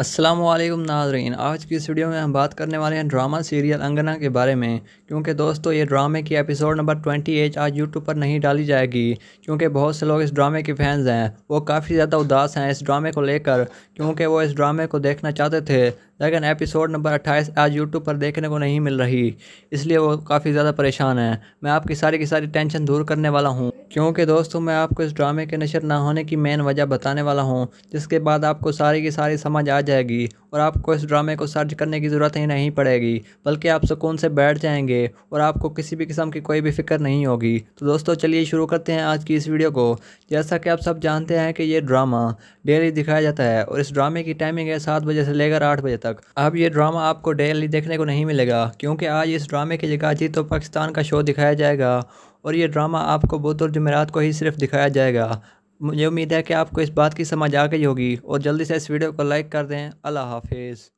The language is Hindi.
अस्सलाम वालेकुम नाजरीन आज की इस वीडियो में हम बात करने वाले हैं ड्रामा सीरियल अंगना के बारे में क्योंकि दोस्तों ये ड्रामे की एपिसोड नंबर ट्वेंटी एट आज यूट्यूब पर नहीं डाली जाएगी क्योंकि बहुत से लोग इस ड्रामे के फैंस हैं वो काफ़ी ज़्यादा उदास हैं इस ड्रामे को लेकर क्योंकि वो इस ड्रामे को देखना चाहते थे लेकिन एपिसोड नंबर अट्ठाईस आज यूट्यूब पर देखने को नहीं मिल रही इसलिए वो काफ़ी ज़्यादा परेशान है मैं आपकी सारी की सारी टेंशन दूर करने वाला हूँ क्योंकि दोस्तों मैं आपको इस ड्रामे के नशर ना होने की मेन वजह बताने वाला हूँ जिसके बाद आपको सारी की सारी समझ आ जाएगी और आपको इस ड्रामे को सर्च करने की ज़रूरत ही नहीं पड़ेगी बल्कि आप सुकून से बैठ जाएंगे और आपको किसी भी किस्म की कोई भी फिक्र नहीं होगी तो दोस्तों चलिए शुरू करते हैं आज की इस वीडियो को जैसा कि आप सब जानते हैं कि ये ड्रामा डेली दिखाया जाता है और इस ड्रामे की टाइमिंग है सात बजे से लेकर आठ बजे तक अब ये ड्रामा आपको डेली देखने को नहीं मिलेगा क्योंकि आज इस ड्रामे की जगह जी तो पाकिस्तान का शो दिखाया जाएगा और ये ड्रामा आपको बुध और जमेरात को ही सिर्फ दिखाया जाएगा मुझे उम्मीद है कि आपको इस बात की समझ आ गई होगी और जल्दी से इस वीडियो को लाइक कर दें अल्लाह हाफिज़